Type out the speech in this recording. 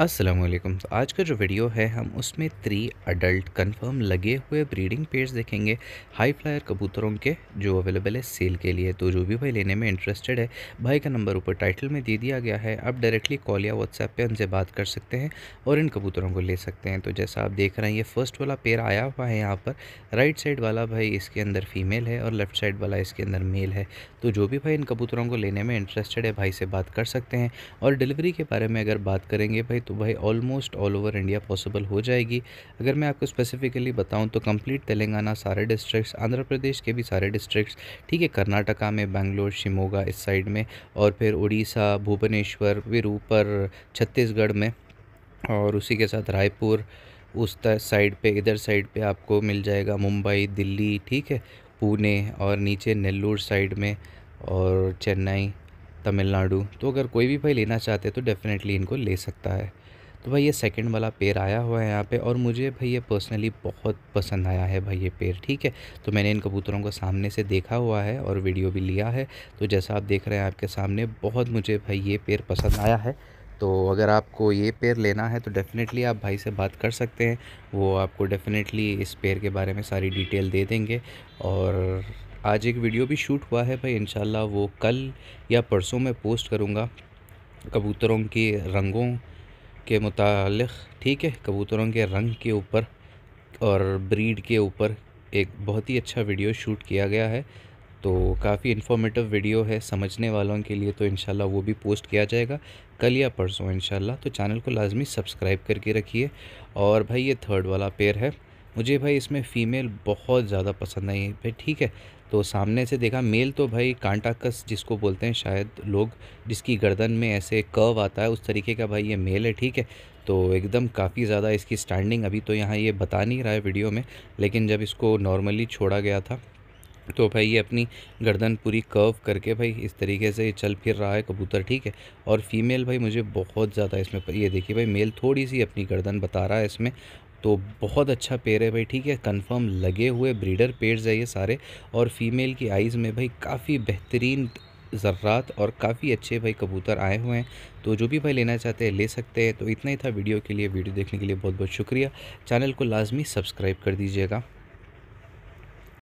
असलम तो आज का जो वीडियो है हम उसमें थ्री अडल्ट कंफर्म लगे हुए ब्रीडिंग पेयर्स देखेंगे हाई फ्लायर कबूतरों के जो अवेलेबल है सेल के लिए तो जो भी भाई लेने में इंटरेस्टेड है भाई का नंबर ऊपर टाइटल में दे दिया गया है आप डायरेक्टली कॉल या व्हाट्सएप पे उनसे बात कर सकते हैं और इन कबूतरों को ले सकते हैं तो जैसा आप देख रहे हैं ये फ़र्स्ट वाला पेयर आया हुआ है यहाँ पर राइट साइड वाला भाई इसके अंदर फीमेल है और लेफ्ट साइड वाला इसके अंदर मेल है तो जो भी भाई इन कबूतरों को लेने में इंटरेस्टेड है भाई से बात कर सकते हैं और डिलीवरी के बारे में अगर बात करेंगे भाई तो भाई almost all over India possible हो जाएगी अगर मैं आपको स्पेसिफिकली बताऊँ तो कंप्लीट तेलंगाना सारे डिस्ट्रिक्ट्स आंध्र प्रदेश के भी सारे डिस्ट्रिक्ट्स ठीक है कर्नाटका में बेंगलोर शिमोगा इस साइड में और फिर उड़ीसा भुवनेश्वर फिर ऊपर छत्तीसगढ़ में और उसी के साथ रायपुर उस साइड पर इधर साइड पर आपको मिल जाएगा मुंबई दिल्ली ठीक है पुणे और नीचे नेल्लूर साइड में और चेन्नई तमिलनाडु तो अगर कोई भी भाई लेना चाहते हैं तो डेफ़िनेटली इनको ले सकता है तो भाई ये सेकंड वाला पेयर आया हुआ है यहाँ पे और मुझे भाई ये पर्सनली बहुत पसंद आया है भाई ये पेयर ठीक है तो मैंने इन कबूतरों को सामने से देखा हुआ है और वीडियो भी लिया है तो जैसा आप देख रहे हैं आपके सामने बहुत मुझे भाई ये पेयर पसंद आया है तो अगर आपको ये पेयर लेना है तो डेफ़िनेटली आप भाई से बात कर सकते हैं वो आपको डेफ़िनेटली इस पेयर के बारे में सारी डिटेल दे देंगे और आज एक वीडियो भी शूट हुआ है भाई इनशाला वो कल या परसों में पोस्ट करूँगा कबूतरों के रंगों के मुतल ठीक है कबूतरों के रंग के ऊपर और ब्रीड के ऊपर एक बहुत ही अच्छा वीडियो शूट किया गया है तो काफ़ी इन्फॉर्मेटिव वीडियो है समझने वालों के लिए तो इन वो भी पोस्ट किया जाएगा कल या परसों इनशाला तो चैनल को लाजमी सब्सक्राइब करके रखिए और भाई ये थर्ड वाला पेयर है मुझे भाई इसमें फ़ीमेल बहुत ज़्यादा पसंद आई भाई ठीक है तो सामने से देखा मेल तो भाई कांटाकस जिसको बोलते हैं शायद लोग जिसकी गर्दन में ऐसे कर्व आता है उस तरीके का भाई ये मेल है ठीक है तो एकदम काफ़ी ज़्यादा इसकी स्टैंडिंग अभी तो यहाँ ये बता नहीं रहा है वीडियो में लेकिन जब इसको नॉर्मली छोड़ा गया था तो भाई ये अपनी गर्दन पूरी कर्व करके भाई इस तरीके से चल फिर रहा है कबूतर ठीक है और फीमेल भाई मुझे बहुत ज़्यादा इसमें ये देखिए भाई मेल थोड़ी सी अपनी गर्दन बता रहा है इसमें तो बहुत अच्छा पेड़ है भाई ठीक है कंफर्म लगे हुए ब्रीडर पेड़ है ये सारे और फीमेल की आइज़ में भाई काफ़ी बेहतरीन ज़र्रात और काफ़ी अच्छे भाई कबूतर आए हुए हैं तो जो भी भाई लेना चाहते हैं ले सकते हैं तो इतना ही था वीडियो के लिए वीडियो देखने के लिए बहुत बहुत शुक्रिया चैनल को लाजमी सब्सक्राइब कर दीजिएगा